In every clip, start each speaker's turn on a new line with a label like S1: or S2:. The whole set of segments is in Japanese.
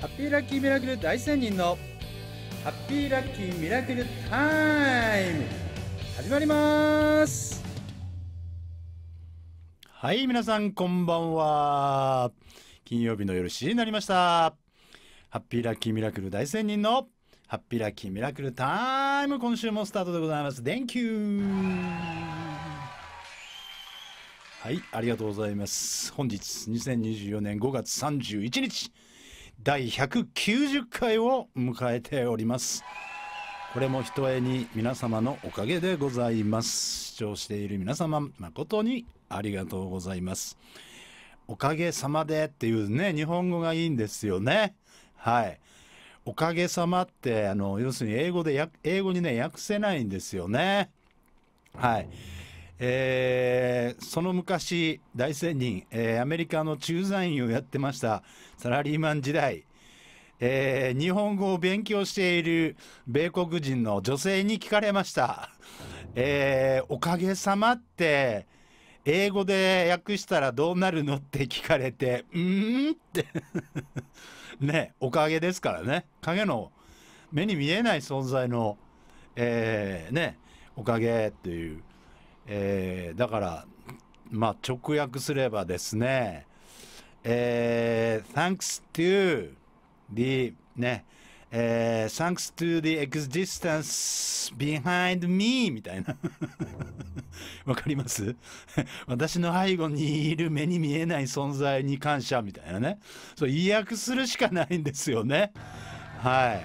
S1: ハッピーラッキーミラクル大仙人のハッピーラッキーミラクルタイム始まりますはい皆さんこんばんは金曜日の夜7時になりましたハッピーラッキーミラクル大仙人のハッピーラッキーミラクルタイム今週もスタートでございます Thank you はいありがとうございます本日2024年5月31日第190回を迎えておりますこれもひとえに皆様のおかげでございます視聴している皆様誠にありがとうございますおかげさまでっていうね日本語がいいんですよねはいおかげさまってあの要するに英語で英語にね訳せないんですよねはい。えー、その昔、大仙人、えー、アメリカの駐在員をやってました、サラリーマン時代、えー、日本語を勉強している米国人の女性に聞かれました。えー、おかげさまって、英語で訳したらどうなるのって聞かれて、うーんって ね、おかげですからね。影の、目に見えない存在の、えー、ね、おかげという。えー、だから、まあ、直訳すればですね、えー、thanks to the ね、えー、thanks to the existence behind me みたいな。わかります 私の背後にいる目に見えない存在に感謝みたいなね。そう、意訳するしかないんですよね。はい。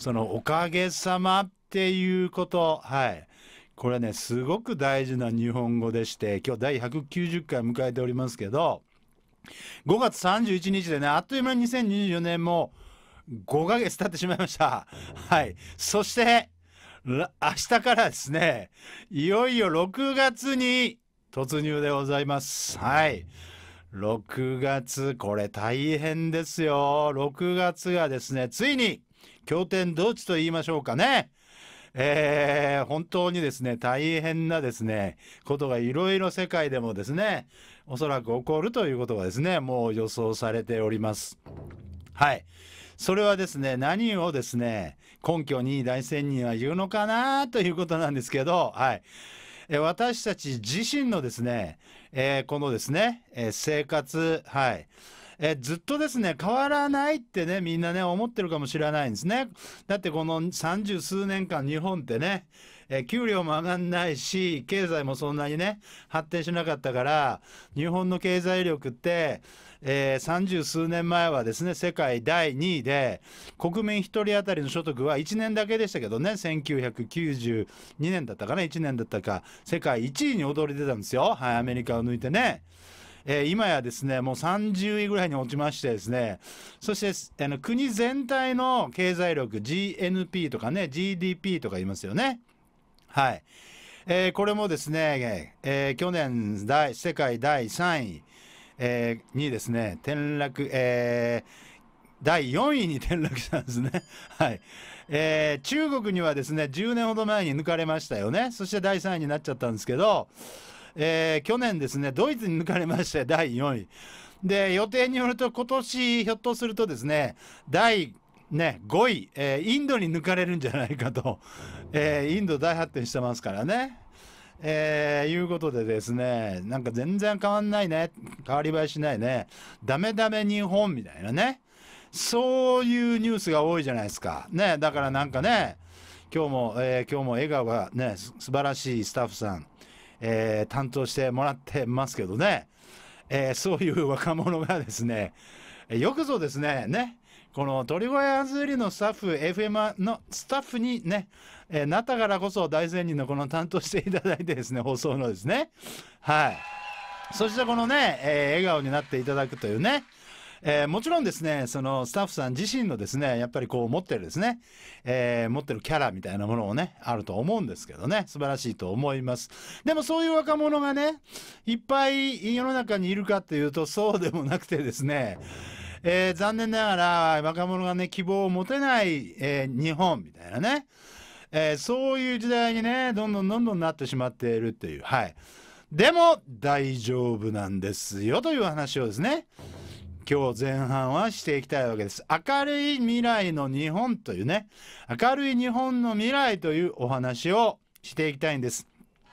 S1: その、おかげさまっていうこと。はい。これねすごく大事な日本語でして今日第190回迎えておりますけど5月31日でねあっという間に2024年も5ヶ月経ってしまいましたはいそして明日からですねいよいよ6月に突入でございますはい6月これ大変ですよ6月がですねついに経典どっちと言いましょうかねえー、本当にですね、大変なですね、ことがいろいろ世界でもですね、おそらく起こるということがですね、もう予想されております。はい。それはですね、何をですね、根拠に大仙人は言うのかなということなんですけど、はい。え私たち自身のですね、えー、このですね、えー、生活、はい。えずっとですね、変わらないってね、みんなね、思ってるかもしれないんですね。だってこの三十数年間日本ってね、え給料も上がんないし、経済もそんなにね、発展しなかったから、日本の経済力って、え三、十数年前はですね、世界第2位で、国民1人当たりの所得は1年だけでしたけどね、1992年だったかな、1年だったか、世界1位に躍り出たんですよ。はい、アメリカを抜いてね。えー、今やですね、もう30位ぐらいに落ちましてですね、そしてあの国全体の経済力、GNP とかね、GDP とか言いますよね。はい。えー、これもですね、えー、去年第世界第3位、えー、にですね、転落、え第4位に転落したんですね。はい。えー、中国にはですね、10年ほど前に抜かれましたよね。そして第3位になっちゃったんですけど、えー、去年ですね、ドイツに抜かれまして第4位。で、予定によると今年、ひょっとするとですね、第ね、5位、えー、インドに抜かれるんじゃないかと、えー、インド大発展してますからね。えー、いうことでですね、なんか全然変わんないね、変わり映えしないね、ダメダメ日本みたいなね、そういうニュースが多いじゃないですか。ね、だからなんかね、今日も、えー、今日も笑顔がね、素晴らしいスタッフさん、えー、担当してもらってますけどね、えー、そういう若者がですね、よくぞですね、ね、この鳥越アズリのスタッフ、FM のスタッフにね、えー、なったからこそ大善人のこの担当していただいてですね、放送のですね、はい。そしてこのね、えー、笑顔になっていただくというね、えー、もちろんですね、そのスタッフさん自身のですね、やっぱりこう持ってるですね、えー、持ってるキャラみたいなものをね、あると思うんですけどね、素晴らしいと思います。でもそういう若者がね、いっぱい世の中にいるかっていうと、そうでもなくてですね、えー、残念ながら若者がね、希望を持てない、え日本みたいなね、えそういう時代にね、どんどんどんどんなってしまっているっていう、はい。でも大丈夫なんですよという話をですね、今日前半はしていきたいわけです。明るい未来の日本というね、明るい日本の未来というお話をしていきたいんです。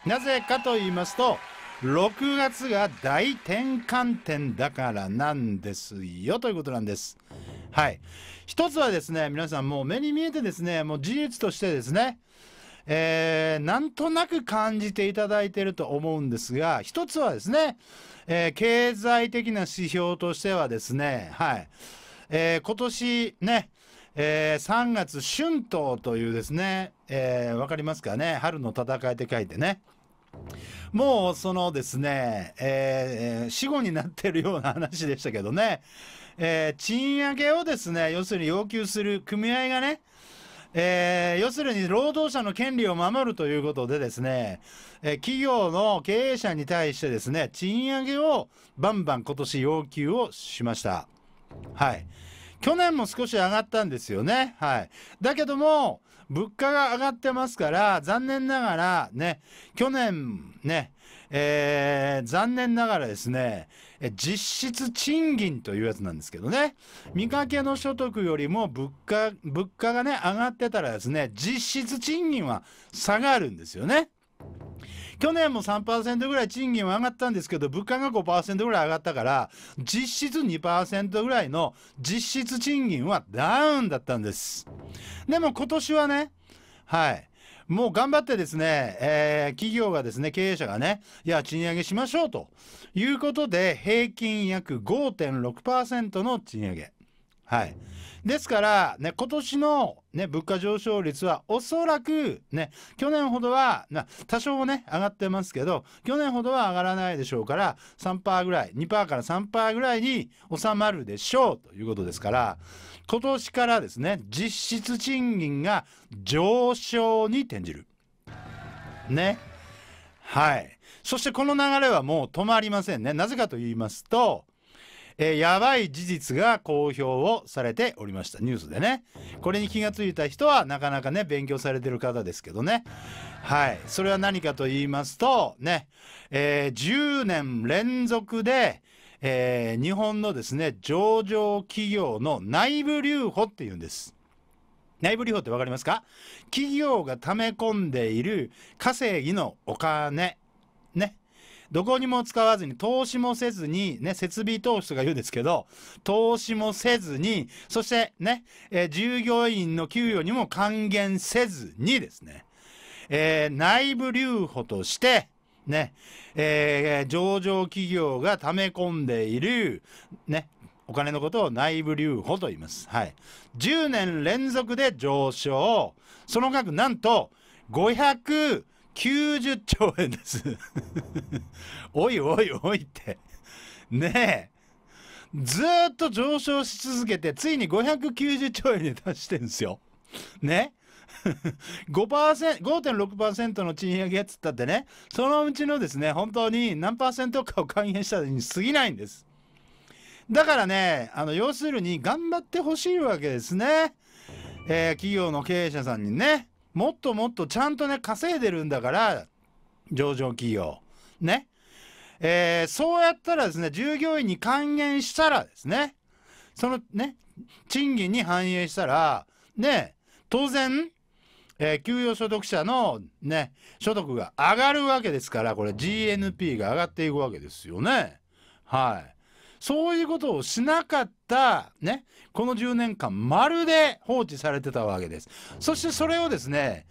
S1: なぜかと言いますと、6月が大転換点だからなんですよということなんです。はい。一つはですね、皆さんもう目に見えてですね、もう事実としてですね、えー、なんとなく感じていただいていると思うんですが、一つはですね、えー、経済的な指標としてはですね、はい。えー、今年ね、えー、3月春闘というですね、えー、わかりますかね、春の戦いって書いてね。もうそのですね、えー、死後になってるような話でしたけどね、えー、賃上げをですね、要するに要求する組合がね、えー、要するに労働者の権利を守るということでですね、えー、企業の経営者に対してですね、賃上げをバンバン今年要求をしました。はい。去年も少し上がったんですよね。はい。だけども、物価が上がってますから、残念ながらね、去年ね、えー、残念ながらですね、え実質賃金というやつなんですけどね見かけの所得よりも物価物価がね上がってたらですね実質賃金は下がるんですよね。去年も3%ぐらい賃金は上がったんですけど物価が5%ぐらい上がったから実質2%ぐらいの実質賃金はダウンだったんですでも今年はねはいもう頑張ってですね、えー、企業がですね、経営者がね、いや、賃上げしましょうということで、平均約5.6%の賃上げ。はい。ですから、ね、今年の、ね、物価上昇率はおそらく、ね、去年ほどは、な多少ね、上がってますけど、去年ほどは上がらないでしょうから、3%ぐらい、2%から3%ぐらいに収まるでしょうということですから、今年からですね実質賃金が上昇に転じるねはいそしてこの流れはもう止まりませんねなぜかと言いますとえやばい事実が公表をされておりましたニュースでねこれに気がついた人はなかなかね勉強されてる方ですけどねはいそれは何かと言いますとね、えー、10年連続でえー、日本のですね、上場企業の内部留保っていうんです。内部留保って分かりますか企業が溜め込んでいる稼ぎのお金、ね。どこにも使わずに、投資もせずに、ね、設備投資とか言うんですけど、投資もせずに、そしてね、えー、従業員の給与にも還元せずにですね、えー、内部留保として、ね、えー、上場企業が溜め込んでいる、ね、お金のことを内部留保と言います。はい。10年連続で上昇。その額、なんと、590兆円です。おいおいおいって。ねえ。ずっと上昇し続けて、ついに590兆円に達してるんですよ。ね。5.6% の賃上げっつったってねそのうちのですね本当に何パーセントかを還元したに過ぎないんですだからねあの要するに頑張ってほしいわけですね、えー、企業の経営者さんにねもっともっとちゃんとね稼いでるんだから上場企業ねえー、そうやったらですね従業員に還元したらですねそのね賃金に反映したらね当然えー、給与所得者のね、所得が上がるわけですから、これ GNP が上がっていくわけですよね。はい。そういうことをしなかった、ね、この10年間、まるで放置されてたわけです。そしてそれをですね、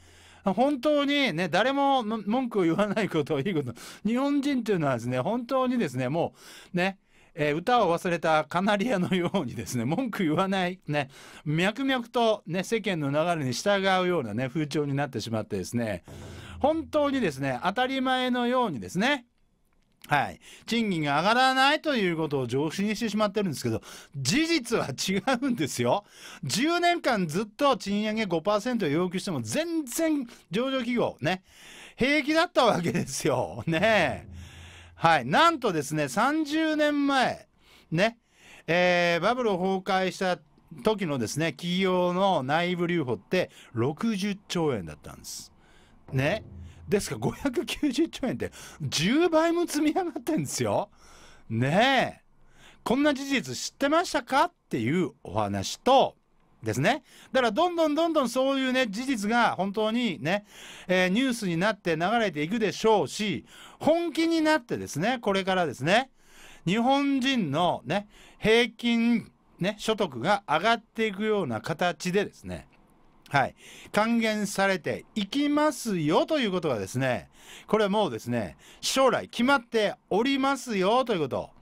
S1: 本当にね、誰も文句を言わないことをいいこと。日本人というのはですね、本当にですね、もうね、えー、歌を忘れたカナリアのようにですね 文句言わないね脈々とね世間の流れに従うようなね風潮になってしまってですね本当にですね当たり前のようにですねはい、賃金が上がらないということを常識にしてしまってるんですけど事実は違うんですよ10年間ずっと賃上げ5%を要求しても全然上場企業ね平気だったわけですよねえ。はい。なんとですね、30年前、ね、えー、バブル崩壊した時のですね、企業の内部留保って60兆円だったんです。ね。ですから590兆円って10倍も積み上がってんですよ。ねえ。こんな事実知ってましたかっていうお話と、ですね。だからどんどんどんどんそういうね、事実が本当にね、えー、ニュースになって流れていくでしょうし、本気になってですね、これからですね、日本人のね、平均ね、所得が上がっていくような形でですね、はい、還元されていきますよということがですね、これはもうですね、将来決まっておりますよということ。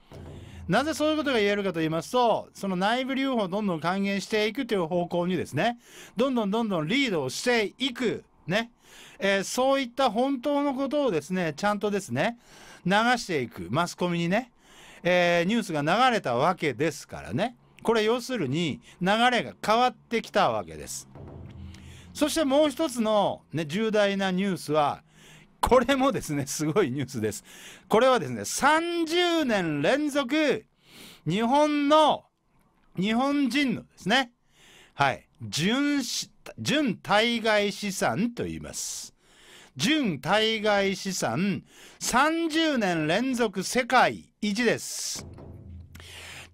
S1: なぜそういうことが言えるかと言いますと、その内部留保をどんどん還元していくという方向にですね、どんどんどんどんリードをしていく、ね、えー、そういった本当のことをですね、ちゃんとですね、流していく、マスコミにね、えー、ニュースが流れたわけですからね、これ要するに流れが変わってきたわけです。そしてもう一つの、ね、重大なニュースは、これもですね、すごいニュースです。これはですね、30年連続、日本の、日本人のですね、はい、純、純対外資産と言います。純対外資産30年連続世界一です。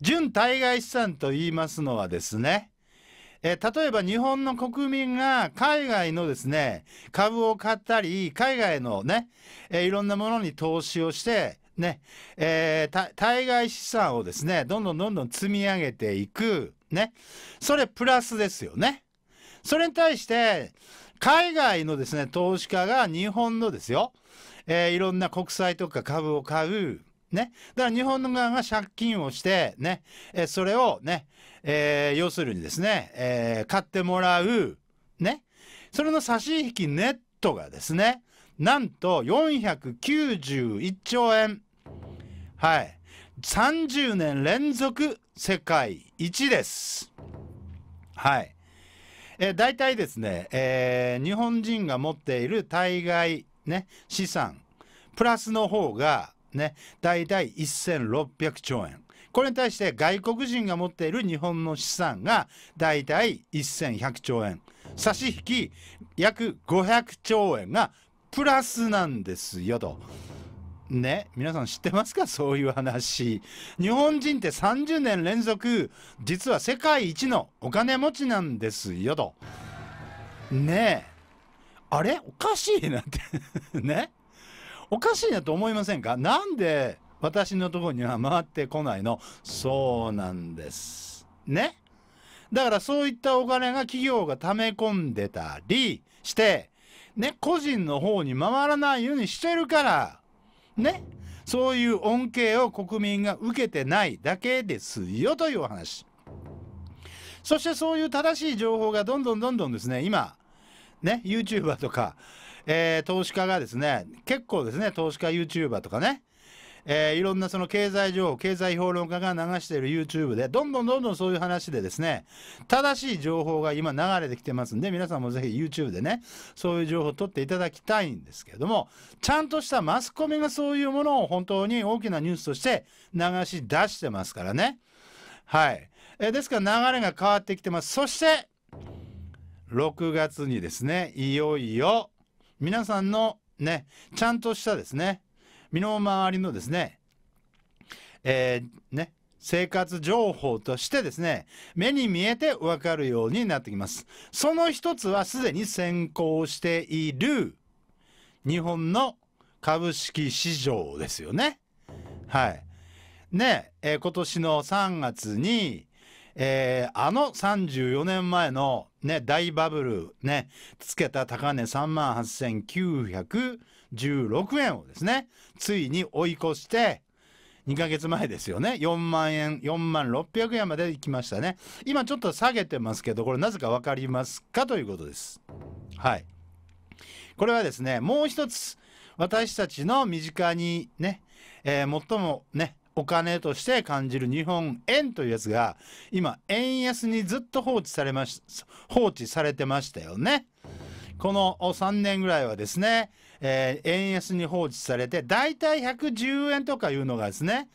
S1: 純対外資産と言いますのはですね、えー、例えば日本の国民が海外のですね、株を買ったり、海外のね、えー、いろんなものに投資をして、ね、えー、対外資産をですね、どんどんどんどん積み上げていく、ね、それプラスですよね。それに対して、海外のですね、投資家が日本のですよ、えー、いろんな国債とか株を買う、ね。だから日本の側が借金をして、ね。えそれをね、えー、要するにですね、えー、買ってもらう、ね、それの差し引きネットがですね、なんと491兆円。はい。30年連続世界一です。はい。えー、大体ですね、えー、日本人が持っている対外、ね、資産、プラスの方がね、大体1600兆円。これに対して外国人が持っている日本の資産がだいたい1100兆円差し引き約500兆円がプラスなんですよと。ね、皆さん知ってますかそういう話。日本人って30年連続、実は世界一のお金持ちなんですよと。ねえ。あれおかしいなって ね。おかしいなと思いませんかなんで私のとこには回ってこないの。そうなんです。ねだからそういったお金が企業が溜め込んでたりして、ね、個人の方に回らないようにしてるから、ねそういう恩恵を国民が受けてないだけですよというお話。そしてそういう正しい情報がどんどんどんどんですね、今、ね、YouTuber とか、えー、投資家がですね、結構ですね、投資家 YouTuber とかね、えー、いろんなその経済情報、経済評論家が流している YouTube で、どんどんどんどんそういう話でですね、正しい情報が今流れてきてますんで、皆さんもぜひ YouTube でね、そういう情報を取っていただきたいんですけれども、ちゃんとしたマスコミがそういうものを本当に大きなニュースとして流し出してますからね。はい。えー、ですから流れが変わってきてます。そして、6月にですね、いよいよ、皆さんのね、ちゃんとしたですね、身の回りのですね、えー、ね、生活情報としてですね、目に見えてわかるようになってきます。その一つはすでに先行している日本の株式市場ですよね。はい。ね、えー、今年の3月に、えー、あの34年前の、ね、大バブル、ね、つけた高値3万8900 16円をですね、ついに追い越して、2ヶ月前ですよね。4万円、4万600円まで行きましたね。今ちょっと下げてますけど、これなぜかわかりますかということです。はい。これはですね、もう一つ、私たちの身近にね、えー、最もね、お金として感じる日本円というやつが、今、円安にずっと放置されまし、放置されてましたよね。この3年ぐらいはですね、えー、円安に放置されて、だいたい110円とかいうのがですね、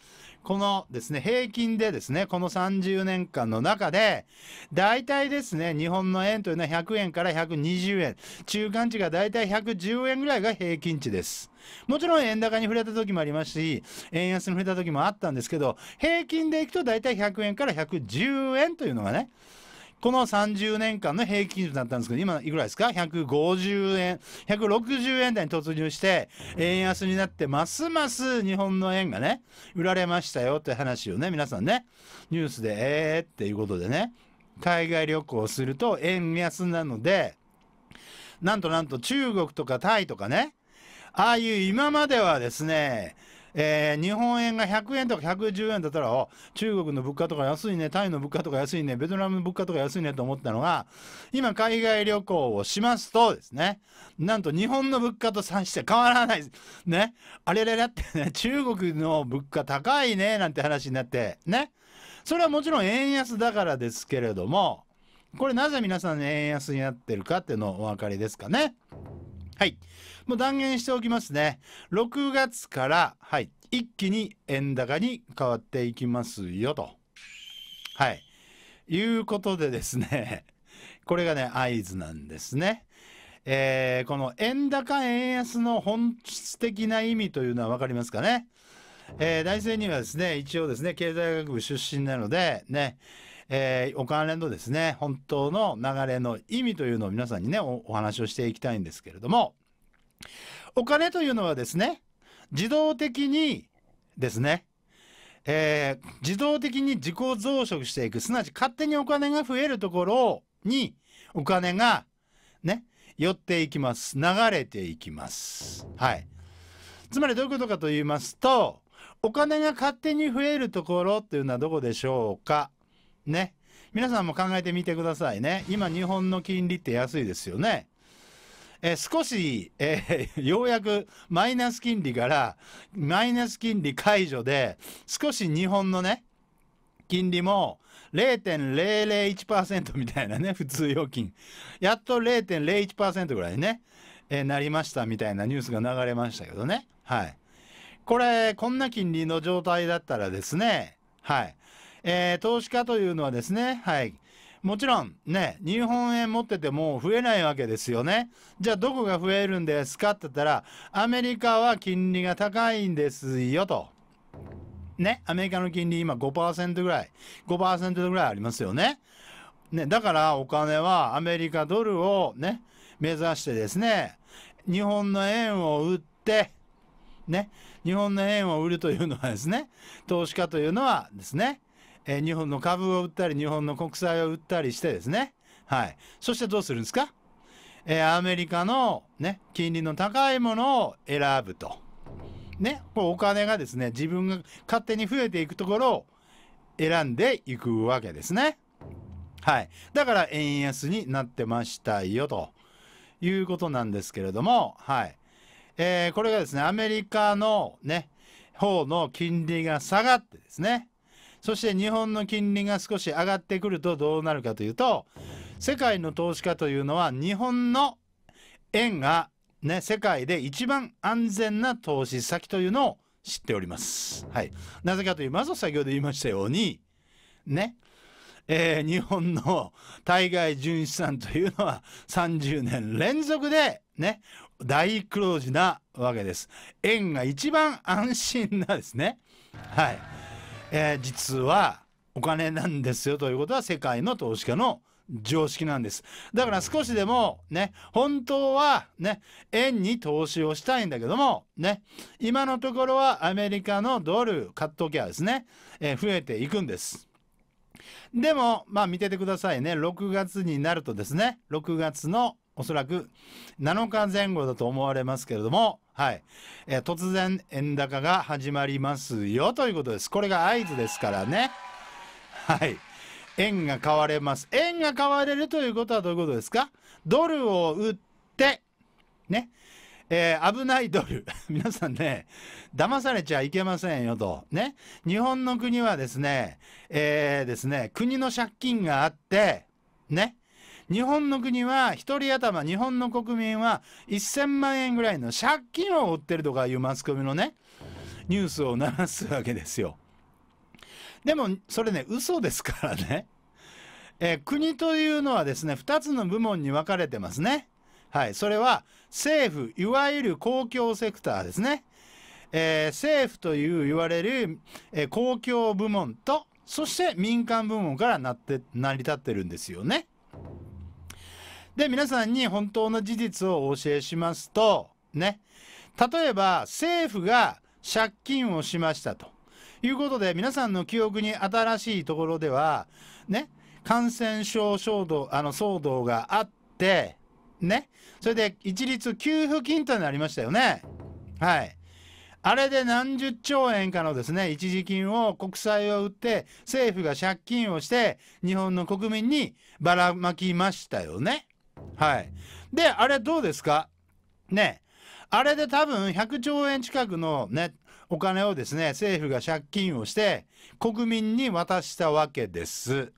S1: このですね、平均でですね、この30年間の中で、大体ですね、日本の円というのは100円から120円、中間値が大体110円ぐらいが平均値です。もちろん円高に触れた時もありますし、円安に触れた時もあったんですけど、平均でいくと大体100円から110円というのがね、この30年間の平均値だったんですけど、今いくらですか ?150 円、160円台に突入して、円安になって、ますます日本の円がね、売られましたよって話をね、皆さんね、ニュースで、えーっていうことでね、海外旅行をすると円安なので、なんとなんと中国とかタイとかね、ああいう今まではですね、えー、日本円が100円とか110円だったら、中国の物価とか安いね、タイの物価とか安いね、ベトナムの物価とか安いねと思ったのが、今海外旅行をしますとですね、なんと日本の物価と算して変わらないです。ね。あれれれってね、中国の物価高いね、なんて話になって、ね。それはもちろん円安だからですけれども、これなぜ皆さん円安になってるかっていうのお分かりですかね。はい。もう断言しておきますね。6月から、はい、一気に円高に変わっていきますよと。はい。いうことでですね、これがね、合図なんですね。えー、この円高円安の本質的な意味というのは分かりますかね。えー、大生にはですね、一応ですね、経済学部出身なので、ね、えー、お金のですね、本当の流れの意味というのを皆さんにねお、お話をしていきたいんですけれども、お金というのはですね、自動的にですね、えー、自動的に自己増殖していく、すなわち勝手にお金が増えるところに、お金がね、寄っていきます。流れていきます。はい。つまりどういうことかと言いますと、お金が勝手に増えるところっていうのはどこでしょうかね。皆さんも考えてみてくださいね。今、日本の金利って安いですよね。え少し、えー、ようやくマイナス金利から、マイナス金利解除で、少し日本のね、金利も0.001%みたいなね、普通預金。やっと0.01%ぐらいね、えー、なりましたみたいなニュースが流れましたけどね。はい。これ、こんな金利の状態だったらですね、はい。えー、投資家というのはですね、はい。もちろんね、日本円持ってても増えないわけですよね。じゃあどこが増えるんですかって言ったら、アメリカは金利が高いんですよと。ね、アメリカの金利今5%ぐらい、5%ぐらいありますよね。ね、だからお金はアメリカドルをね、目指してですね、日本の円を売って、ね、日本の円を売るというのはですね、投資家というのはですね、えー、日本の株を売ったり、日本の国債を売ったりしてですね。はい。そしてどうするんですかえー、アメリカのね、金利の高いものを選ぶと。ね、こお金がですね、自分が勝手に増えていくところを選んでいくわけですね。はい。だから円安になってましたよということなんですけれども、はい。えー、これがですね、アメリカのね、方の金利が下がってですね、そして日本の金利が少し上がってくるとどうなるかというと、世界の投資家というのは日本の円がね、世界で一番安全な投資先というのを知っております。はい。なぜかとうと、まず先ほど言いましたように、ね、えー、日本の対外純資産というのは30年連続でね、大黒字なわけです。円が一番安心なですね。はい。えー、実はお金なんですよということは世界の投資家の常識なんです。だから少しでもね、本当はね、円に投資をしたいんだけども、ね、今のところはアメリカのドル、カットケアですね、えー、増えていくんです。でも、まあ見ててくださいね、6月になるとですね、6月のおそらく7日前後だと思われますけれども、はい。えー、突然円高が始まりますよということです。これが合図ですからね。はい。円が買われます。円が買われるということはどういうことですかドルを売って、ね。えー、危ないドル。皆さんね、騙されちゃいけませんよと。ね。日本の国はですね、えー、ですね、国の借金があって、ね。日本の国は1人頭日本の国民は1000万円ぐらいの借金を負ってるとかいうマスコミのねニュースを流すわけですよ。でもそれね嘘ですからね、えー、国というのはですね2つの部門に分かれてますね。はい、それは政府いわゆる公共セクターですね。えー、政府という言われる、えー、公共部門とそして民間部門からなって成り立ってるんですよね。で、皆さんに本当の事実をお教えしますと、ね、例えば政府が借金をしましたということで、皆さんの記憶に新しいところでは、ね、感染症騒動あの騒動があって、ね、それで一律給付金となりましたよね。はい。あれで何十兆円かのですね、一時金を国債を売って、政府が借金をして、日本の国民にばらまきましたよね。はいであれどうですかねあれで多分100兆円近くのねお金をですね政府が借金をして国民に渡したわけです。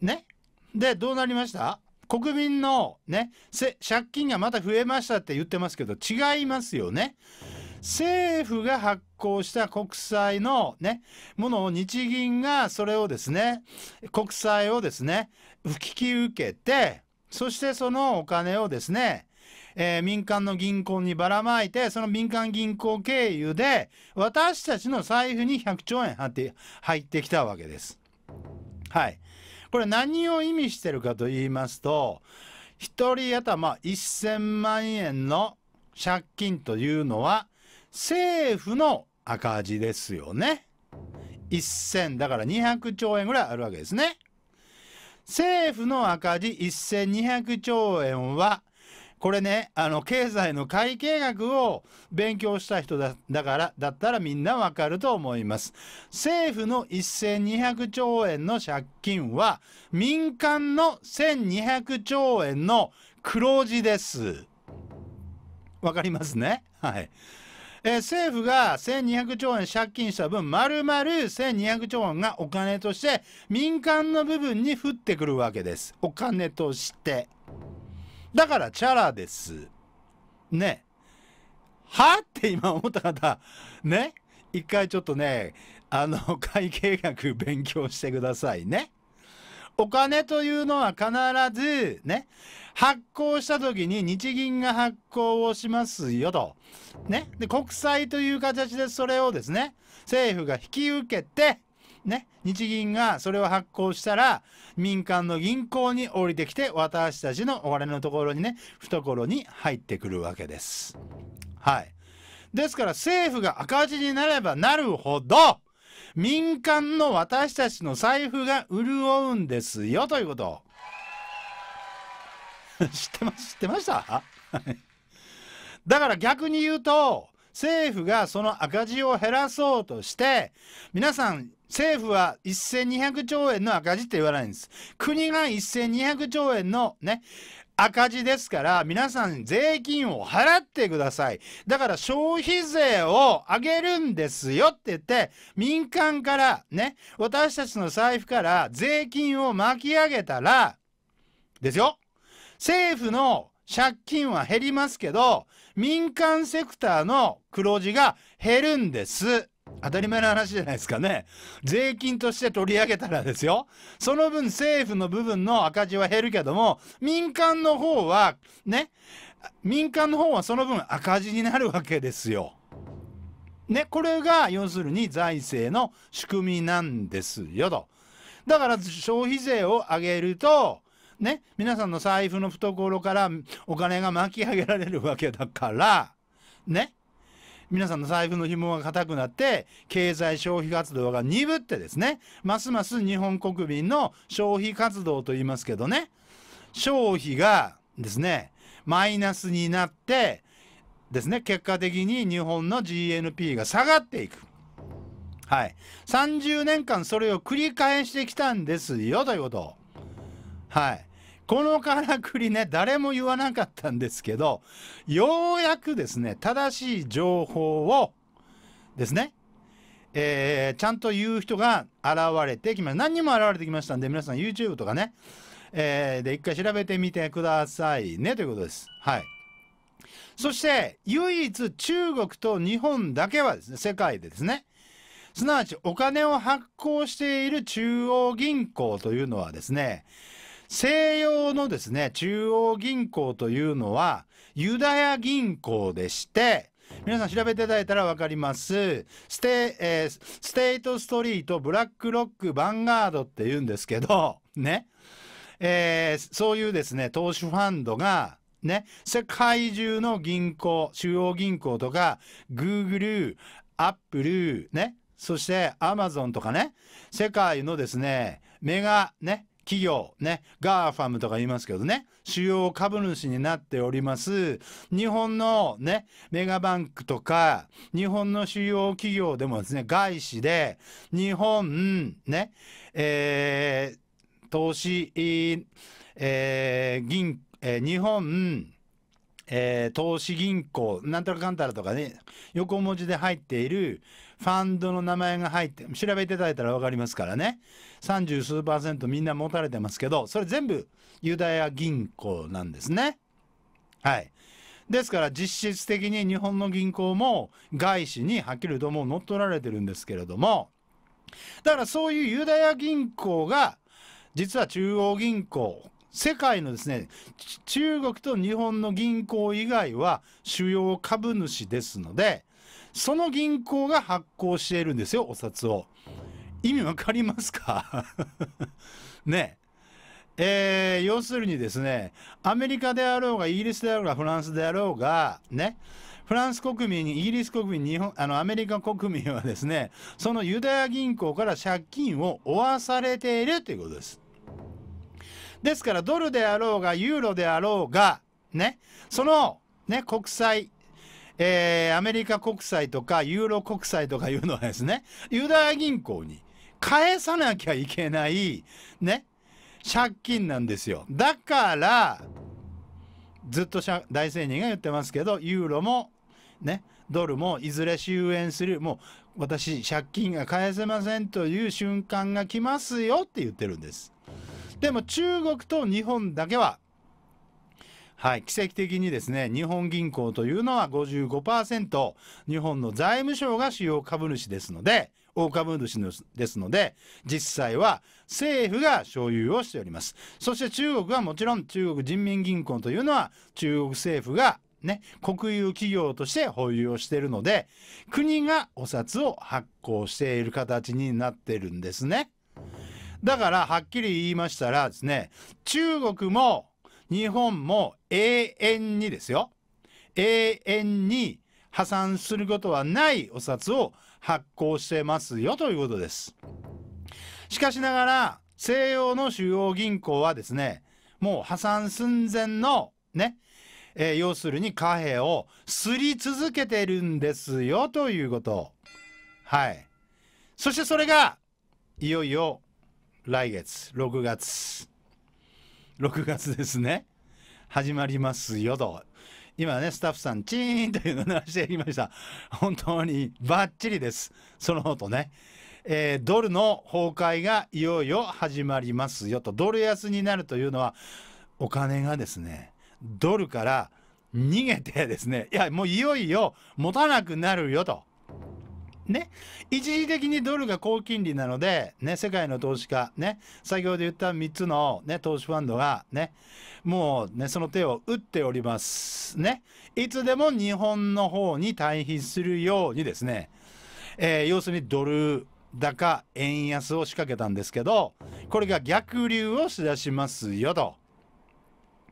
S1: ねでどうなりました国民のね借金がまた増えましたって言ってますけど違いますよね。政府が発行した国債のねものを日銀がそれをですね国債をですね吹き受けてそしてそのお金をですね、えー、民間の銀行にばらまいて、その民間銀行経由で、私たちの財布に100兆円入ってきたわけです。はい。これ何を意味してるかと言いますと、1人頭1000万円の借金というのは、政府の赤字ですよね。1000だから200兆円ぐらいあるわけですね。政府の赤字1200兆円は、これね、あの、経済の会計学を勉強した人だだから、だったらみんなわかると思います。政府の1200兆円の借金は、民間の1200兆円の黒字です。わかりますねはい。えー、政府が1200兆円借金した分、丸々1200兆円がお金として民間の部分に降ってくるわけです。お金として。だからチャラです。ね。はって今思った方、ね。一回ちょっとね、あの、会計学勉強してくださいね。お金というのは必ずね、発行した時に日銀が発行をしますよと。ね。で、国債という形でそれをですね、政府が引き受けて、ね、日銀がそれを発行したら民間の銀行に降りてきて私たちのお金のところにね懐に入ってくるわけです。はい、ですから政府が赤字になればなるほど民間の私たちの財布が潤うんですよということ 知ってます知ってましただから逆に言うと政府がその赤字を減らそうとして皆さん政府は1200兆円の赤字って言わないんです国が1200兆円のね赤字ですから、皆さん税金を払ってください。だから消費税を上げるんですよって言って、民間からね、私たちの財布から税金を巻き上げたら、ですよ。政府の借金は減りますけど、民間セクターの黒字が減るんです。当たり前の話じゃないですかね税金として取り上げたらですよその分政府の部分の赤字は減るけども民間の方はね民間の方はその分赤字になるわけですよ。ね、これが要するに財政の仕組みなんですよと。だから消費税を上げると、ね、皆さんの財布の懐からお金が巻き上げられるわけだから、ね、皆さんの財布の紐が固くなって経済消費活動が鈍ってですねますます日本国民の消費活動と言いますけどね消費がですねマイナスになってですね結果的に日本の GNP が下がっていく。はい、30年間それを繰り返してきたんですよということはいこのからくりね、誰も言わなかったんですけど、ようやくですね、正しい情報をですね、えー、ちゃんと言う人が現れてきました。何人も現れてきましたんで、皆さん YouTube とかね、えー、で、一回調べてみてくださいね、ということです。はい。そして、唯一中国と日本だけはですね、世界でですね、すなわちお金を発行している中央銀行というのはですね、西洋のですね、中央銀行というのは、ユダヤ銀行でして、皆さん調べていただいたら分かりますステ,、えー、ステートストリートブラックロックヴァンガードっていうんですけどね、えー、そういうですね投資ファンドがね世界中の銀行中央銀行とかグーグルアップルねそしてアマゾンとかね世界のですねメガね企業ね、ガーファムとか言いますけどね、主要株主になっております。日本のね、メガバンクとか、日本の主要企業でもですね、外資で、日本、ね、えー、投資、えー、銀、えー、日本、えー、投資銀行、なんたらかんたらとかね、横文字で入っているファンドの名前が入って、調べていただいたら分かりますからね。三十数パーセントみんな持たれてますけど、それ全部ユダヤ銀行なんですね。はい。ですから実質的に日本の銀行も外資にはっきりともう乗っ取られてるんですけれども、だからそういうユダヤ銀行が、実は中央銀行、世界のですね、中国と日本の銀行以外は主要株主ですので、その銀行が発行しているんですよ、お札を。意味わかりますか ねえー、要するにですね、アメリカであろうが、イギリスであろうが、フランスであろうが、ね、フランス国民、イギリス国民、日本、あの、アメリカ国民はですね、そのユダヤ銀行から借金を負わされているということです。ですから、ドルであろうが、ユーロであろうが、ね、その、ね、国債、えー、アメリカ国債とか、ユーロ国債とかいうのはですね、ユダヤ銀行に、返さなきゃいけない、ね、借金なんですよ。だから、ずっと大聖人が言ってますけど、ユーロも、ね、ドルもいずれ終焉する、もう私、借金が返せませんという瞬間が来ますよって言ってるんです。でも中国と日本だけは、はい、奇跡的にですね、日本銀行というのは55%、日本の財務省が主要株主ですので、大株主ですので実際は政府が所有をしておりますそして中国はもちろん中国人民銀行というのは中国政府がね、国有企業として保有をしているので国がお札を発行している形になっているんですね。だからはっきり言いましたらですね、中国も日本も永遠にですよ、永遠に破産することはないお札を発行してますよということです。しかしながら、西洋の主要銀行はですね、もう破産寸前のね、えー、要するに貨幣をすり続けてるんですよということ。はい。そしてそれが、いよいよ来月、6月、6月ですね、始まりますよと今ね、スタッフさん、チーンというのを鳴らしていました。本当にバッチリです。その音ね。えー、ドルの崩壊がいよいよ始まりますよと。ドル安になるというのは、お金がですね、ドルから逃げてですね、いや、もういよいよ持たなくなるよと。ね、一時的にドルが高金利なので、ね、世界の投資家、ね、先ほど言った3つの、ね、投資ファンドが、ね、もう、ね、その手を打っております。ね、いつでも日本の方に対比するようにですね、えー、要するにドル高円安を仕掛けたんですけど、これが逆流をしだしますよと。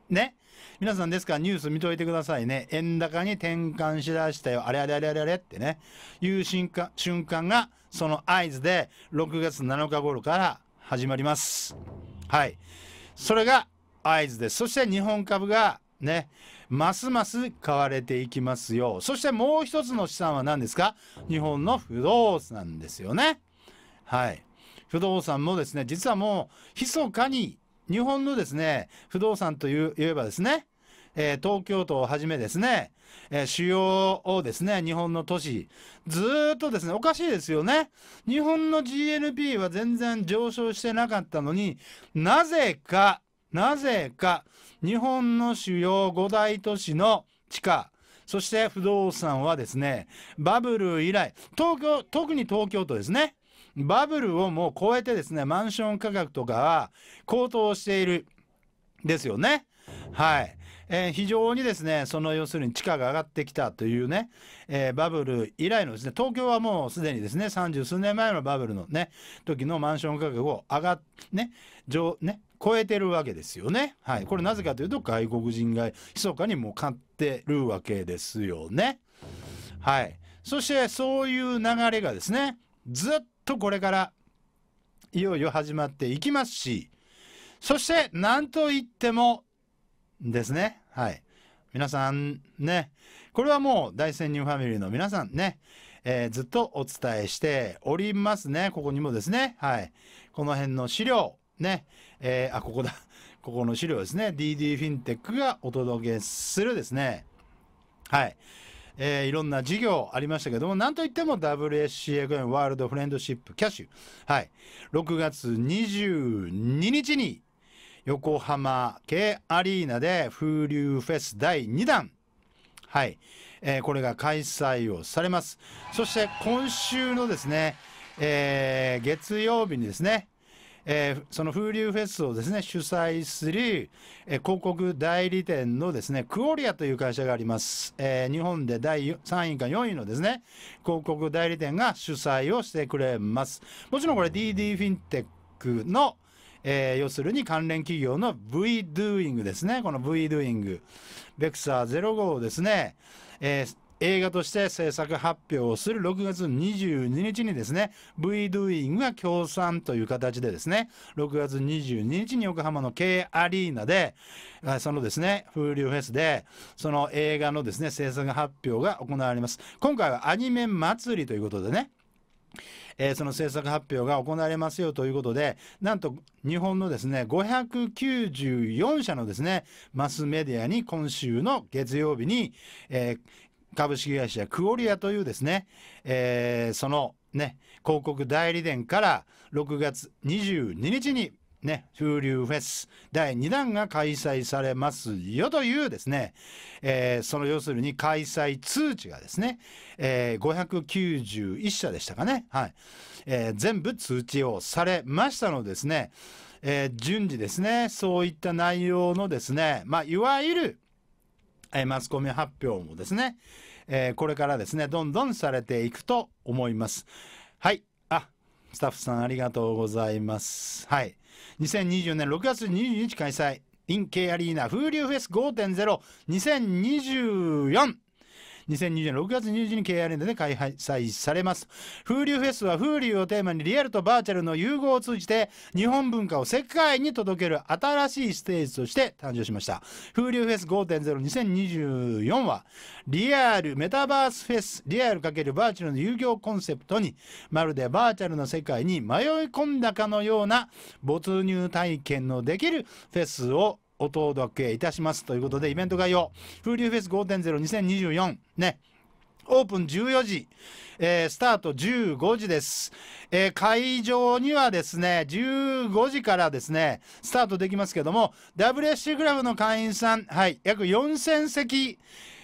S1: ね。皆さんですからニュース見といてくださいね。円高に転換しだしたよ。あれあれあれあれあれってね。いう瞬間瞬間がその合図で6月7日頃から始まります。はい。それが合図です。そして日本株がね、ますます買われていきますよ。そしてもう一つの資産は何ですか日本の不動産ですよね。はい。不動産もですね、実はもう密かに日本のですね、不動産という、いえばですね、えー、東京都をはじめですね、えー、主要をですね、日本の都市、ずっとですね、おかしいですよね。日本の GNP は全然上昇してなかったのになぜか、なぜか、日本の主要5大都市の地価、そして不動産はですね、バブル以来、東京、特に東京都ですね、バブルをもう超えてですね、マンション価格とかは高騰しているですよね。はい。えー、非常にですね、その要するに地価が上がってきたというね、えー、バブル以来のですね、東京はもうすでにですね、三十数年前のバブルのね、時のマンション価格を上がっ、ね、上、ね、超えてるわけですよね。はい。これなぜかというと、外国人が密かにもう買ってるわけですよね。はい。そして、そういう流れがですね、ずっとこれからいよいよ始まっていきますし、そしてなんといってもですね。はい。皆さんね、これはもう大仙人ファミリーの皆さんね、えー、ずっとお伝えしておりますね。ここにもですね。はい。この辺の資料、ね。えー、あ、ここだ。ここの資料ですね。DD フィンテックがお届けするですね。はい。えー、いろんな事業ありましたけども、なんといっても w s c f n ワールドフレンドシップキャッシュ。はい。6月22日に横浜系アリーナで風流フェス第2弾。はい。えー、これが開催をされます。そして今週のですね、えー、月曜日にですね、えー、その風流フェスをですね、主催する、えー、広告代理店のですね、クオリアという会社があります。えー、日本で第3位か4位のですね、広告代理店が主催をしてくれます。もちろんこれ DD フィンテックの、えー、要するに関連企業の VDoing ですね。この VDoing。ベクサー05をですね、えー、映画として制作発表をする6月22日にですね、V Doing が協賛という形でですね、6月22日に横浜の K アリーナで、そのですね、風流フェスで、その映画のですね、制作発表が行われます。今回はアニメ祭りということでね、えー、その制作発表が行われますよということで、なんと日本のですね、594社のですね、マスメディアに今週の月曜日に、えー、株式会社クオリアというですね、えー、そのね、広告代理店から6月22日にね、風流フェス第2弾が開催されますよというですね、えー、その要するに開催通知がですね、えー、591社でしたかね、はいえー、全部通知をされましたのですね、えー、順次ですねそういった内容のですね、まあ、いわゆるえー、マスコミ発表もですね、えー、これからですね、どんどんされていくと思います。はい。あ、スタッフさんありがとうございます。はい。2 0 2 4年6月22日開催、インケイアリーナ風流フェス5.02024。2020年6月20日に K アレンダで開催されます。風流フェスは風流をテーマにリアルとバーチャルの融合を通じて日本文化を世界に届ける新しいステージとして誕生しました。風流フェス5.02024はリアルメタバースフェスリアル×バーチャルの遊合コンセプトにまるでバーチャルの世界に迷い込んだかのような没入体験のできるフェスをお届けいたしますということでイベント概要風流フェス5.02024ねオープン14時、えー、スタート15時です、えー、会場にはですね、15時からですね、スタートできますけども、WSC グラブの会員さん、はい、約4000席、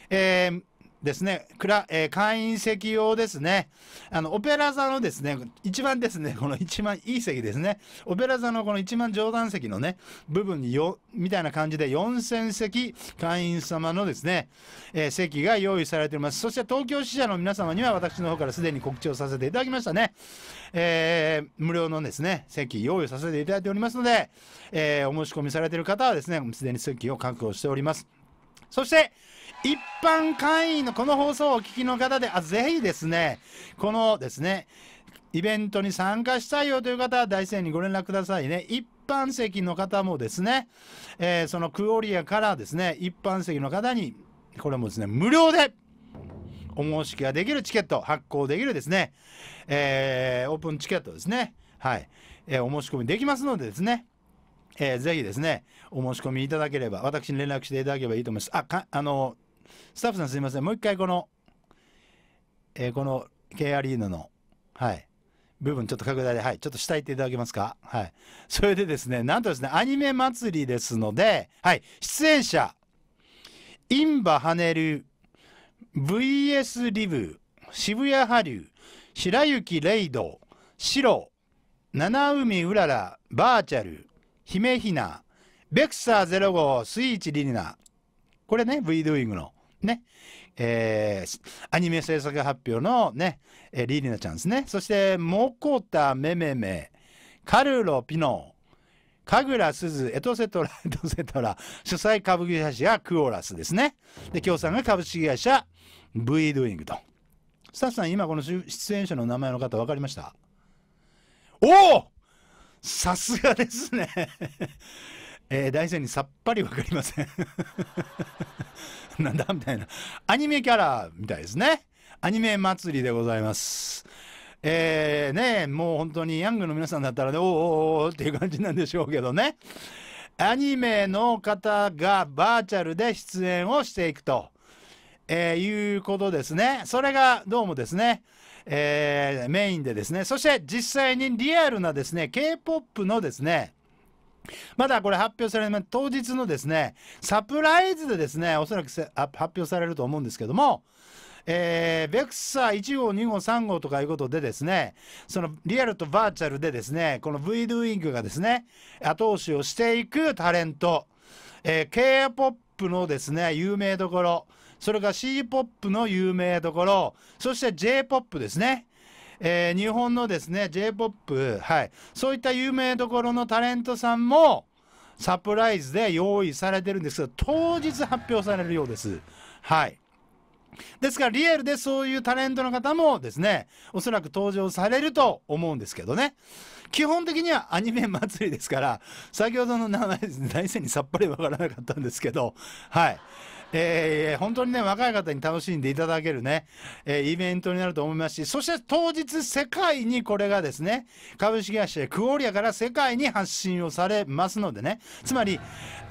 S1: えーですね、くらえー、会員席用ですね、あの、オペラ座のですね、一番ですね、この一番いい席ですね、オペラ座のこの一番上段席のね、部分によ、みたいな感じで4000席会員様のですね、えー、席が用意されております。そして東京支社の皆様には私の方からすでに告知をさせていただきましたね、えー、無料のですね、席用意させていただいておりますので、えお申し込みされている方はですね、すでに席を確保しております。そして、一般会員のこの放送をお聞きの方で、あ、ぜひですね、このですね、イベントに参加したいよという方は大戦にご連絡くださいね。一般席の方もですね、えー、そのクオリアからですね、一般席の方に、これもですね、無料でお申し込みができるチケット、発行できるですね、えー、オープンチケットですね、はい、えー、お申し込みできますのでですね、えー、ぜひですね、お申し込みいただければ、私に連絡していただければいいと思います。あ、か、あの、スタッフさんすいません。もう一回この、えー、この K アリーナの、はい、部分ちょっと拡大で、はい、ちょっと下行っていただけますか。はい。それでですね、なんとですね、アニメ祭りですので、はい、出演者、インバハネル、VS リブ、渋谷ハリュー、白雪レイド、シロ、七海うらら、バーチャル、姫ひな、ベクサー05、スイーチリリナ。これね、VDoing の。ね、えー、アニメ制作発表のね、えー、リリナちゃんですね。そして、モコタメメメ、カルロピノ、カグラスズ、エトセトラ、エトセトラ、主催株式会社クオラスですね。で、協賛が株式会社 V ドゥイングと。スタッフさん、今この出演者の名前の方分かりましたおおさすがですねえー、大仙にさっぱりわかりません なんだみたいな。アニメキャラみたいですね。アニメ祭りでございます。えー、ね、もう本当にヤングの皆さんだったらね、おーおーおーっていう感じなんでしょうけどね。アニメの方がバーチャルで出演をしていくと、えー、いうことですね。それがどうもですね、えー、メインでですね、そして実際にリアルなですね、K-POP のですね、まだこれ発表されい当日のですねサプライズでですねおそらく発表されると思うんですけども、えー、ベクサー1号2号3号とかいうことでですねそのリアルとバーチャルでですねこの V ドゥ i ングがですね後押しをしていくタレント、えー、k p o p のですね有名どころそれから C p o p の有名どころそして J p o p ですねえー、日本のですね J−POP、はい、そういった有名どころのタレントさんもサプライズで用意されてるんですが当日発表されるようです。はいですからリアルでそういうタレントの方もですねおそらく登場されると思うんですけどね基本的にはアニメ祭りですから先ほどの名前です、ね、内戦にさっぱりわからなかったんですけどはいえー、本当にね若い方に楽しんでいただけるね、えー、イベントになると思いますしそして当日世界にこれがですね株式会社クオリアから世界に発信をされますのでねつまり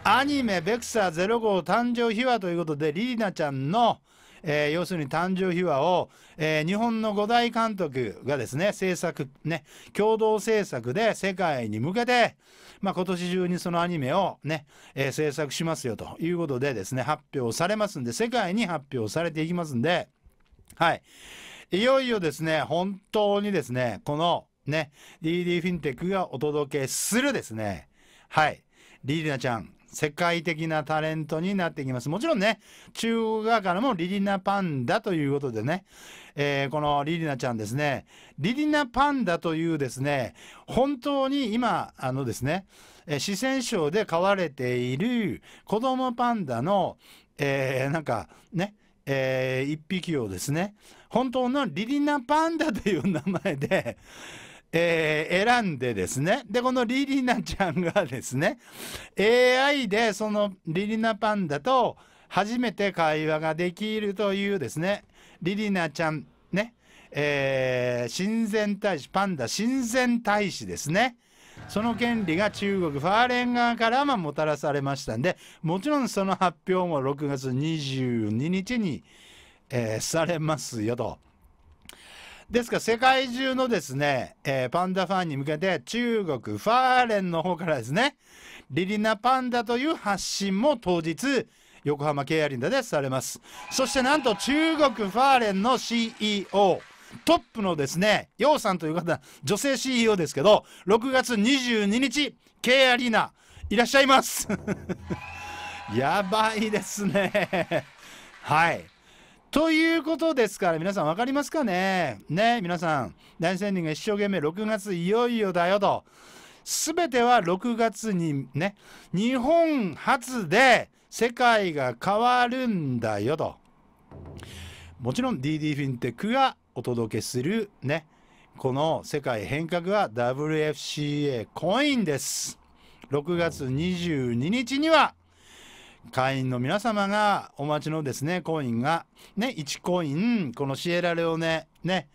S1: アニメ「ベクサー05」誕生秘話ということでリーナちゃんの「えー、要するに誕生秘話を、えー、日本の五大監督がですね、制作、ね、共同制作で世界に向けて、まあ、今年中にそのアニメをね、えー、制作しますよということでですね、発表されますんで、世界に発表されていきますんで、はい。いよいよですね、本当にですね、このね、DD フィンテックがお届けするですね、はい。リリナちゃん、世界的なタレントになっていきます。もちろんね、中国側からもリリナパンダということでね、えー、このリリナちゃんですね、リリナパンダというですね、本当に今、あのですね、四川省で飼われている子供パンダの、えー、なんかね、えー、一匹をですね、本当のリリナパンダという名前で、えー、選んでですね、で、このリリナちゃんがですね、AI でそのリリナパンダと初めて会話ができるというですね、リリナちゃんね、えー、親善大使、パンダ親善大使ですね。その権利が中国ファーレン側からまもたらされましたんで、もちろんその発表も6月22日に、えー、されますよと。ですから世界中のですね、えー、パンダファンに向けて中国ファーレンの方からですね、リリナパンダという発信も当日、横浜ケアリンダでされます。そしてなんと中国ファーレンの CEO、トップのですね、ヨウさんという方、女性 CEO ですけど、6月22日、K アリーナ、いらっしゃいます。やばいですね。はい。ということですから皆さん分かりますかねね皆さん大仙人が一生懸命6月いよいよだよと全ては6月にね日本初で世界が変わるんだよともちろん DD フィンテックがお届けするねこの世界変革は WFCA コインです6月22日には会員の皆様がお待ちのですね、コインが、ね、1コイン、このシエラレオネ、ね、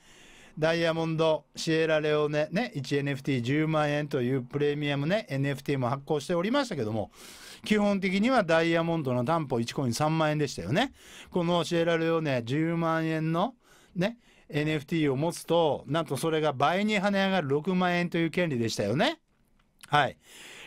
S1: ダイヤモンド、シエラレオネ、ね、1NFT10 万円というプレミアムね、NFT も発行しておりましたけども、基本的にはダイヤモンドの担保1コイン3万円でしたよね。このシエラレオネ10万円のね、NFT を持つと、なんとそれが倍に跳ね上がる6万円という権利でしたよね。はい。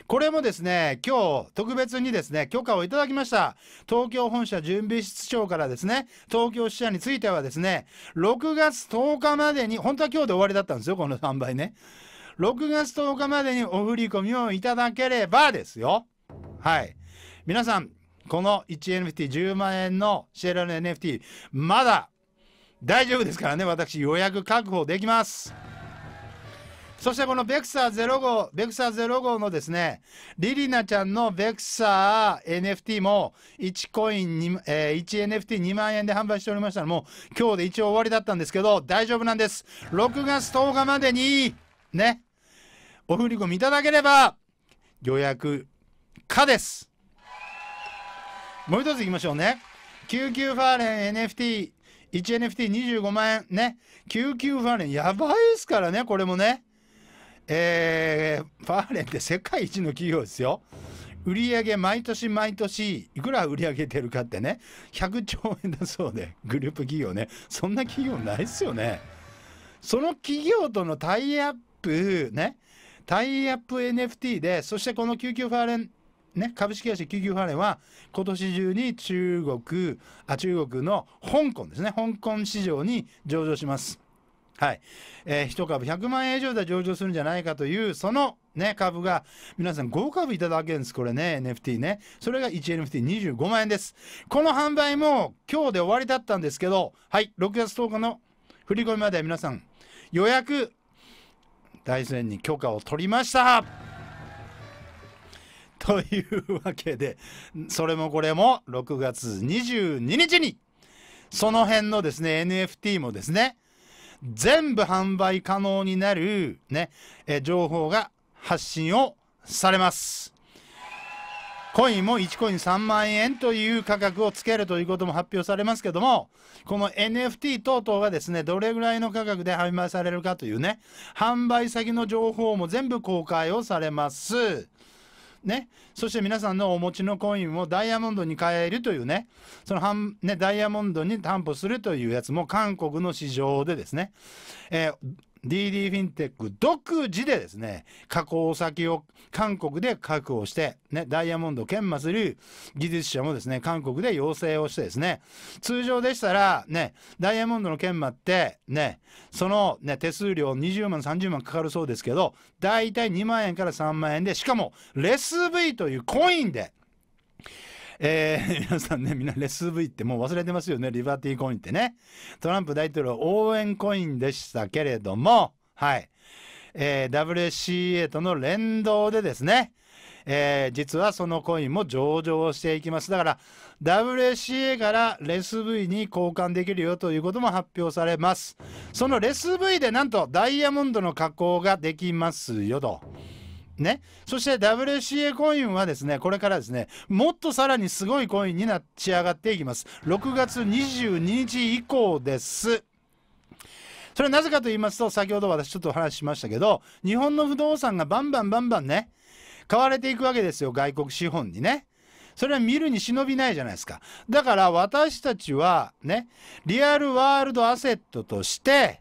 S1: これもですね、今日特別にですね、許可をいただきました。東京本社準備室長からですね、東京支社についてはですね、6月10日までに、本当は今日で終わりだったんですよ、この販売ね。6月10日までにお振り込みをいただければですよ。はい。皆さん、この 1NFT10 万円のシェラの NFT、まだ大丈夫ですからね、私予約確保できます。そしてこのベクサー05、ベクサー05のですね、リリナちゃんのベクサー NFT も1コイン2、え 1NFT2 万円で販売しておりましたらも、今日で一応終わりだったんですけど、大丈夫なんです。6月10日までに、ね、お振り込みいただければ、予約可です。もう一ついきましょうね。救急ファーレン NFT、1NFT25 万円ね。救急ファーレン、やばいですからね、これもね。えー、ァーレンって世界一の企業ですよ。売上毎年毎年いくら売り上げてるかってね100兆円だそうでグループ企業ねそんな企業ないっすよねその企業とのタイアップねタイアップ NFT でそしてこの救急ファーレンね、株式会社救急ファーレンは今年中に中国あ中国の香港ですね香港市場に上場しますはい。えー、1株100万円以上で上場するんじゃないかという、そのね、株が、皆さん5株いただけるんです。これね、NFT ね。それが 1NFT25 万円です。この販売も今日で終わりだったんですけど、はい、6月10日の振り込みまで皆さん、予約、大戦に許可を取りました。というわけで、それもこれも6月22日に、その辺のですね、NFT もですね、全部販売可能になる、ね、え情報が発信をされます。コインも1コイン3万円という価格をつけるということも発表されますけども、この NFT 等々がですね、どれぐらいの価格で販売されるかというね、販売先の情報も全部公開をされます。ね、そして皆さんのお持ちのコインをダイヤモンドに変えるというね、その半、ね、ダイヤモンドに担保するというやつも韓国の市場でですね、えー DD フィンテック独自でですね、加工先を韓国で確保して、ね、ダイヤモンド研磨する技術者もですね、韓国で要請をしてですね、通常でしたら、ね、ダイヤモンドの研磨って、ね、その、ね、手数料20万、30万かかるそうですけど、だいたい2万円から3万円で、しかも、レス V というコインで、えー、皆さんね、みんなレス V ってもう忘れてますよね、リバティコインってね。トランプ大統領応援コインでしたけれども、はい。えー、WCA との連動でですね、えー、実はそのコインも上場していきます。だから WCA からレス V に交換できるよということも発表されます。そのレス V でなんとダイヤモンドの加工ができますよと。ね、そして WCA コインはですねこれからですねもっとさらにすごいコインにな仕上がっていきます6月22日以降ですそれはなぜかと言いますと先ほど私ちょっとお話ししましたけど日本の不動産がバンバンバンバンね買われていくわけですよ外国資本にねそれは見るに忍びないじゃないですかだから私たちはねリアルワールドアセットとして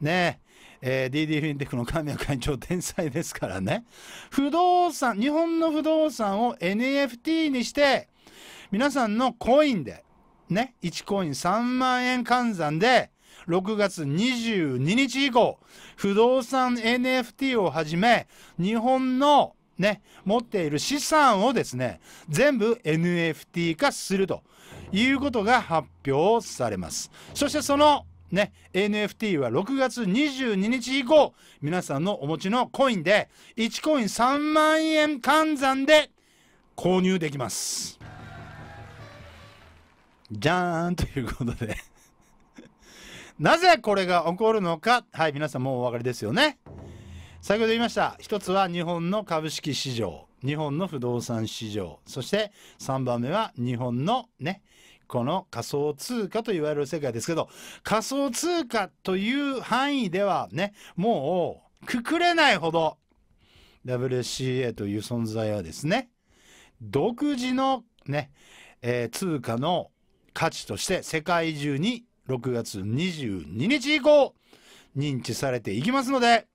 S1: ねえー、DD フィンテックの神谷会長天才ですからね 不動産日本の不動産を NFT にして皆さんのコインでね1コイン3万円換算で6月22日以降不動産 NFT をはじめ日本のね持っている資産をですね全部 NFT 化するということが発表されますそしてそのね、NFT は6月22日以降、皆さんのお持ちのコインで、1コイン3万円換算で購入できます。じゃーんということで なぜこれが起こるのか、はい、皆さんもうお分かりですよね。先ほど言いました。一つは日本の株式市場、日本の不動産市場、そして3番目は日本のね、この仮想通貨といわれる世界ですけど、仮想通貨という範囲ではね、もうくくれないほど WCA という存在はですね、独自のね、えー、通貨の価値として世界中に6月22日以降認知されていきますので、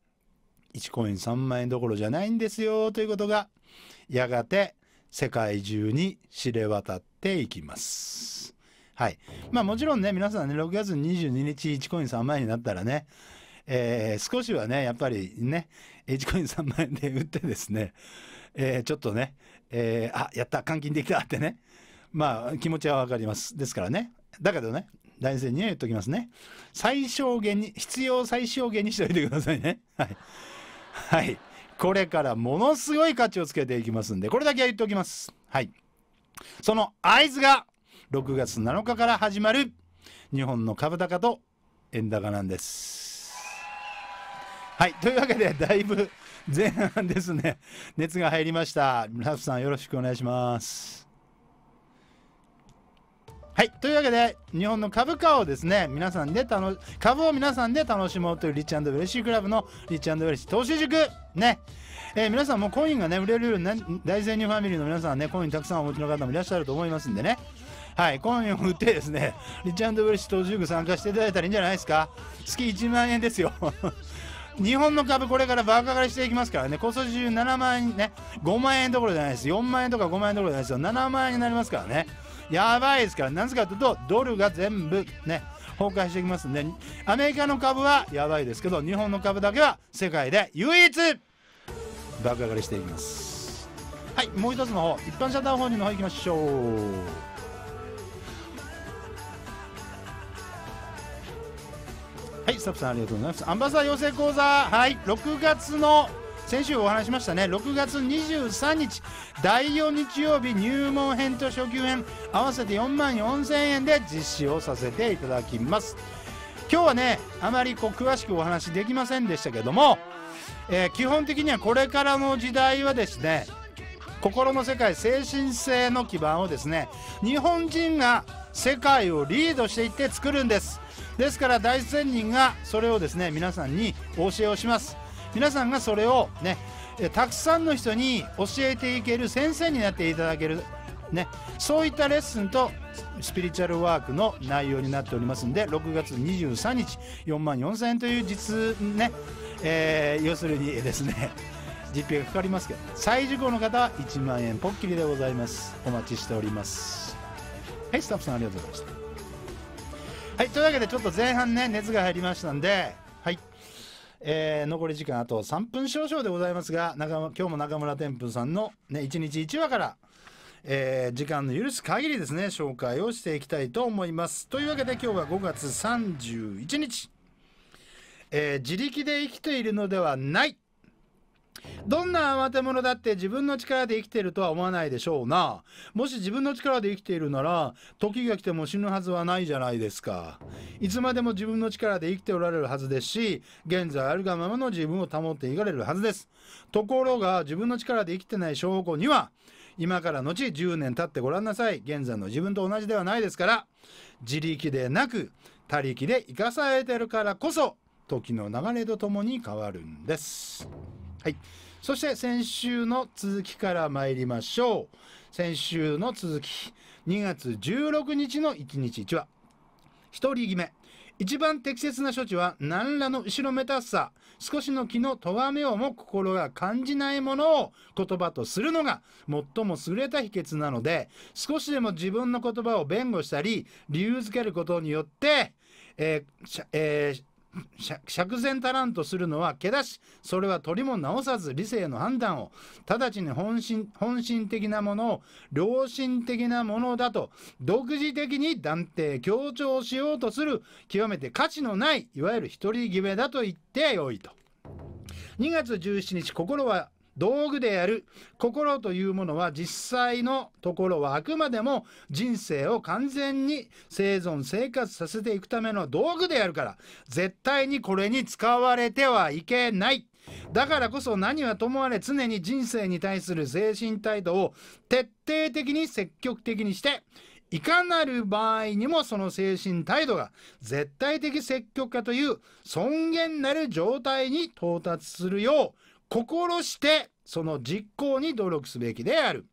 S1: 1コイン3万円どころじゃないんですよということがやがて世界中に知れ渡っていきます。はい。まあもちろんね、皆さんね、6月22日、1コイン3万円になったらね、えー、少しはね、やっぱりね、1コイン3万円で売ってですね、えー、ちょっとね、えー、あ、やった、換金できたってね、まあ気持ちはわかります。ですからね、だけどね、大事には言っときますね。最小限に、必要最小限にしておいてくださいね。はい。はい。これからものすごい価値をつけていきますんで、これだけは言っておきます。はい。その合図が6月7日から始まる日本の株高と円高なんです。はい、というわけでだいぶ前半ですね熱が入りましたラフさんよろしくお願いしますはいというわけで日本の株価をですね皆さんで楽株を皆さんで楽しもうというリッチウェルシークラブのリッチウェルシー投資塾ねえー、皆さんもコインがね、売れるように大善人ファミリーの皆さんね、コインたくさんお持ちの方もいらっしゃると思いますんでね。はい、コインを売ってですね、リチャード・ウェルシュ投資部参加していただいたらいいんじゃないですか。月1万円ですよ。日本の株これからバカ買いしていきますからね、こそ中7万円ね、5万円どころじゃないです。4万円とか5万円どころじゃないですよ。7万円になりますからね。やばいですから、なぜかというと、ドルが全部ね、崩壊していきますんで、アメリカの株はやばいですけど、日本の株だけは世界で唯一爆上がりしていきますはいもう一つの方一般社団法人の方行きましょうはいスタッフさんありがとうございますアンバサダー養成講座はい6月の先週お話しましたね6月23日第4日曜日入門編と初級編合わせて4万4000円で実施をさせていただきます今日はねあまりこう詳しくお話できませんでしたけどもえー、基本的にはこれからの時代はですね心の世界精神性の基盤をですね日本人が世界をリードしていって作るんですですから大仙人がそれをですね皆さんにお教えをします皆さんがそれをねたくさんの人に教えていける先生になっていただけるね、そういったレッスンとスピリチュアルワークの内容になっておりますんで6月23日4万4000円という実ね、えー、要するにですね 実費がかかりますけど再受講の方は1万円ポッキリでございますお待ちしておりますはいスタッフさんありがとうございましたはいというわけでちょっと前半ね熱が入りましたんではいえー、残り時間あと3分少々でございますが中今日も中村天風さんの、ね、1日1話からえー、時間の許す限りですね紹介をしていきたいと思いますというわけで今日は5月31日、えー、自力で生きているのではないどんな慌て者だって自分の力で生きているとは思わないでしょうな。もし自分の力で生きているなら、時が来ても死ぬはずはないじゃないですか。いつまでも自分の力で生きておられるはずですし、現在あるがままの自分を保っていかれるはずです。ところが、自分の力で生きてない証拠には、今から後10年経ってごらんなさい現在の自分と同じではないですから自力でなく他力で生かされてるからこそ時の流れとともに変わるんです。はい、そして先週の続きから参りましょう。先週の続き、2月16日の1日1話。1人決め。一番適切な処置は何らの後ろめたさ、少しの気のとがめをも心が感じないものを言葉とするのが最も優れた秘訣なので、少しでも自分の言葉を弁護したり、理由づけることによって、えーえー釈然たらんとするのはけだしそれは取りも直さず理性の判断を直ちに本心本心的なものを良心的なものだと独自的に断定強調しようとする極めて価値のないいわゆる独り決めだと言ってよいと。2月17日心は道具である心というものは実際のところはあくまでも人生を完全に生存生活させていくための道具であるから絶対にこれに使われてはいけないだからこそ何はともあれ常に人生に対する精神態度を徹底的に積極的にしていかなる場合にもその精神態度が絶対的積極化という尊厳なる状態に到達するよう心してその実行に努力すべきである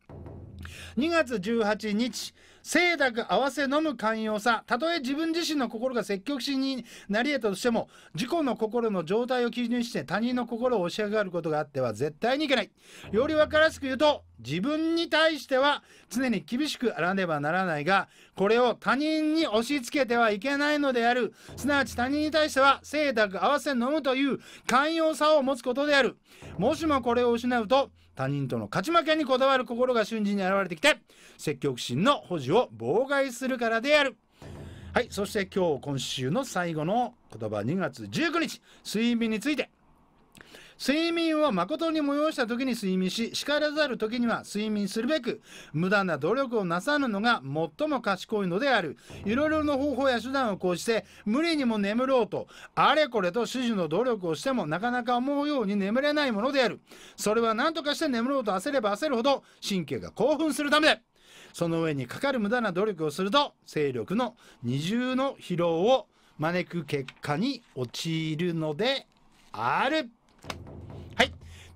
S1: 2月18日清濁合わせ飲む寛容さたとえ自分自身の心が積極的になり得たとしても自己の心の状態を基準にして他人の心を押し上がることがあっては絶対にいけないより分からしく言うと自分に対しては常に厳しくあらねばならないがこれを他人に押し付けてはいけないのであるすなわち他人に対しては清濁合わせ飲むという寛容さを持つことであるもしもこれを失うと他人との勝ち負けにこだわる心が瞬時に現れてきて積極心の保持を妨害するからであるはいそして今日今週の最後の言葉2月19日睡眠について「睡眠を誠に催した時に睡眠し叱らざる時には睡眠するべく無駄な努力をなさぬのが最も賢いのであるいろいろな方法や手段を講じて無理にも眠ろうとあれこれと指示の努力をしてもなかなか思うように眠れないものであるそれは何とかして眠ろうと焦れば焦るほど神経が興奮するためその上にかかる無駄な努力をすると勢力の二重の疲労を招く結果に陥るのである。はい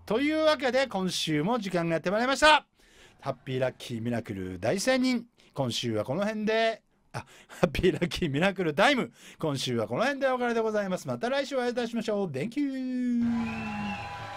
S1: というわけで今週も時間がやってまいりましたハッピーラッキーミラクル大仙人今週はこの辺であハッピーラッキーミラクルタイム今週はこの辺でお別れでございますまた来週お会いいたしましょう Thank you